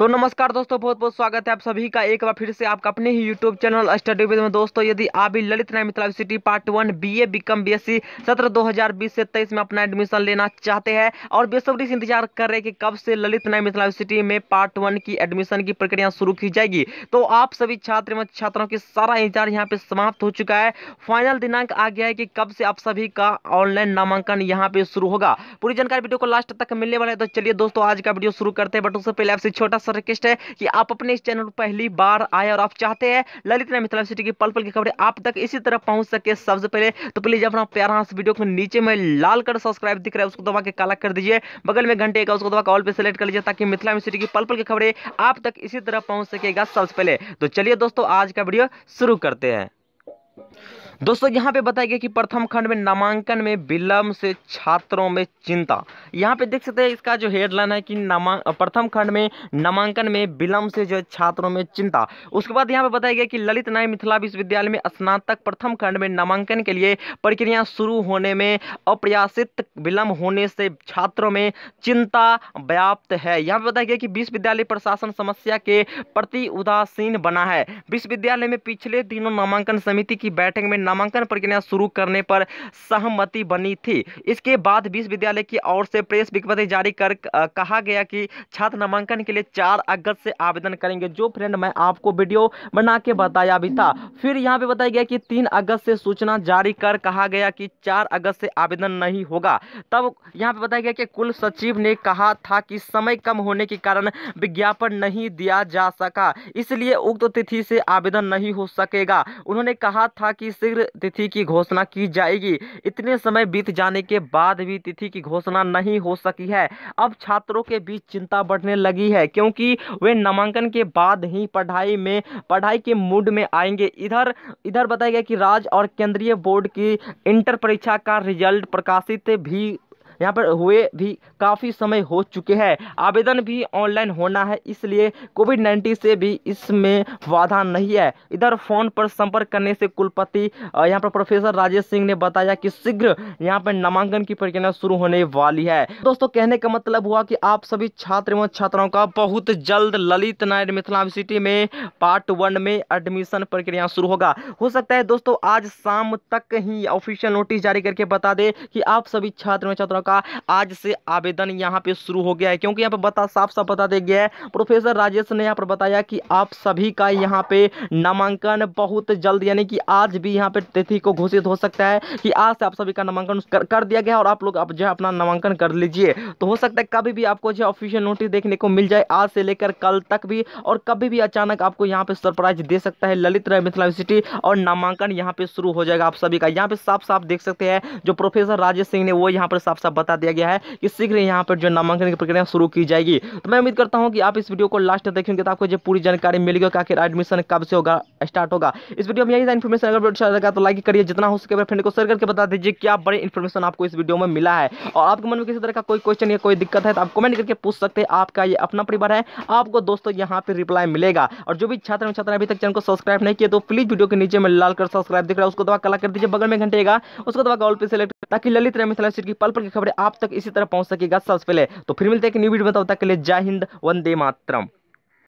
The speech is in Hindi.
तो नमस्कार दोस्तों बहुत बहुत स्वागत है आप सभी का एक बार फिर से आपका अपने ही यूट्यूब चैनल स्टडी विद में दोस्तों यदि आप भी Lalit Narayan Mithila University part one BA BCom BSc सत्र 2020 से 23 में अपना एडमिशन लेना चाहते हैं और बेसब्री से इंतजार कर रहे हैं कि कब से ललित नारायण मिथिला यूनिवर्सिटी में पार्ट वन की एडमिशन की प्रक्रिया शुरू की जाएगी तो आप सभी छात्र एवं छात्राओं की सारा इंतजार यहाँ पे समाप्त हो चुका है फाइनल दिनांक आ गया है कि कब से आप सभी का ऑनलाइन नामांकन यहाँ पे शुरू होगा पूरी जानकारी वीडियो को लास्ट तक मिलने वाले तो चलिए दोस्तों आज का वीडियो शुरू करते हैं बट उससे पहले आपसे छोटा सर रिक्वेस्ट है कि आप अपने इस चैनल पर पहली बार आए और आप चाहते हैं ललित ने मिथिला सिटी की पल पल की खबरें आप तक इसी तरह पहुंच सके सबसे पहले तो प्लीज़ अपना प्यार हाँ वीडियो को नीचे में लाल कर सब्सक्राइब दिख रहा है उसको दबा के काला कर दीजिए बगल में घंटे का उसको दबा कॉल पर सेलेक्ट कर लीजिए ताकि मिथिला सिटी की पल पल की खबरें आप तक इसी तरह पहुँच सकेगा सबसे पहले तो चलिए दोस्तों आज का वीडियो शुरू करते हैं दोस्तों यहाँ पे बताया गया कि प्रथम खंड में नामांकन में विलम्ब से छात्रों में चिंता यहाँ पे देख सकते हैं इसका जो हेडलाइन है कि नामा प्रथम खंड में नामांकन में विलम्ब से जो है छात्रों में चिंता उसके बाद यहाँ पे बताया गया कि ललित नाय मिथिला विश्वविद्यालय में स्नातक प्रथम खंड में नामांकन के लिए प्रक्रिया शुरू होने में अप्रयासित विलम्ब होने से छात्रों में चिंता व्याप्त है यहाँ पे बताया गया कि विश्वविद्यालय प्रशासन समस्या के प्रति उदासीन बना है विश्वविद्यालय में पिछले दिनों नामांकन समिति की बैठक में नामांकन प्रक्रिया शुरू करने पर सहमति बनी थी इसके बाद विश्वविद्यालय की ओर से प्रेस विज्ञप्ति जारी कर कहा गया कि छात्र नामांकन के लिए चार अगस्त से आवेदन करेंगे जो फ्रेंड मैं आपको वीडियो बना के बताया भी था फिर यहाँ पे बताया गया कि तीन अगस्त से सूचना जारी कर कहा गया कि चार अगस्त से आवेदन नहीं होगा तब यहाँ पे बताया गया कि कुल सचिव ने कहा था कि समय कम होने के कारण विज्ञापन नहीं दिया जा सका इसलिए उक्त तिथि से आवेदन नहीं हो सकेगा उन्होंने कहा था कि शीघ्र तिथि की घोषणा की जाएगी इतने समय बीत जाने के बाद भी तिथि की घोषणा नहीं हो सकी है अब छात्रों के बीच चिंता बढ़ने लगी है क्योंकि वे नामांकन के बाद ही पढ़ाई में पढ़ाई के मूड में आएंगे इधर इधर बताया गया कि राज्य और केंद्रीय बोर्ड की इंटर परीक्षा का रिजल्ट प्रकाशित भी यहाँ पर हुए भी काफ़ी समय हो चुके हैं आवेदन भी ऑनलाइन होना है इसलिए कोविड नाइन्टीन से भी इसमें बाधा नहीं है इधर फोन पर संपर्क करने से कुलपति यहाँ पर प्रोफेसर राजेश सिंह ने बताया कि शीघ्र यहाँ पर नामांकन की प्रक्रिया शुरू होने वाली है दोस्तों कहने का मतलब हुआ कि आप सभी छात्र एवं छात्राओं का बहुत जल्द ललित नारायण मिथिला यूनिवर्सिटी में पार्ट वन में एडमिशन प्रक्रिया शुरू होगा हो सकता है दोस्तों आज शाम तक ही ऑफिशियल नोटिस जारी करके बता दे कि आप सभी छात्र एवं छात्राओं का का आज से आवेदन यहाँ पे शुरू हो गया है क्योंकि यहाँ पर बता साफ साफ बता दिया गया है प्रोफेसर राजेश ने यहाँ पर बताया कि आप सभी का यहाँ पे नामांकन बहुत जल्द यानी कि आज भी यहाँ पे तिथि को घोषित हो सकता है कि आज से आप सभी का नामांकन कर, कर दिया गया और आप लोग आप जो है अपना नामांकन कर लीजिए तो हो सकता है कभी भी आपको जो ऑफिशियल नोटिस देखने को मिल जाए आज से लेकर कल तक भी और कभी भी अचानक आपको यहाँ पे सरप्राइज दे सकता है ललित राय मिथिला यूनिवर्सिटी और नामांकन यहाँ पे शुरू हो जाएगा आप सभी का यहाँ पे साफ साफ देख सकते हैं जो प्रोफेसर राजेश सिंह ने वो यहाँ पर साफ साफ बता दिया गया है कि शीघ्र यहाँ पर जो नामांकन की प्रक्रिया शुरू की जाएगी तो मैं उम्मीद करता हूँ कि आप इस वीडियो को लास्ट तक देखेंगे तो आपको जो पूरी जानकारी मिलेगी कि आखिर एडमिशन कब से होगा स्टार्ट होगा इस वीडियो में यही इन्फॉर्मेशन अगर अच्छा लगा तो लाइक करिए जितना हो सके अपने फ्रेंड को शेयर करके बता दीजिए क्या बड़े इन्फॉर्मेशन आपको इस वीडियो में मिला है और आपके मन में किसी तरह का कोई क्वेश्चन या कोई दिक्कत है तो आप कमेंट करके पूछ सकते हैं आपका ये अपना परिवार है आपको दोस्तों यहाँ पर रिप्लाई मिलेगा और जो भी छात्र छात्र अभी तक चैनल को सब्सक्राइब नहीं किया तो प्लीज वीडियो के नीचे में लाल कर सब्सक्राइब दिख रहा है उसको दवा कला कर दीजिए बगल में घंटेगा उसको दवा गॉल पे सेलेक्ट ताकि ललित रमेश की पल पर खबरें आप तक इसी तरह पहुंच सकेगा सबसे पहले तो फिर मिलते हैं एक न्यू वीडियो में तब तक के लिए जय हिंद वंदे मातरम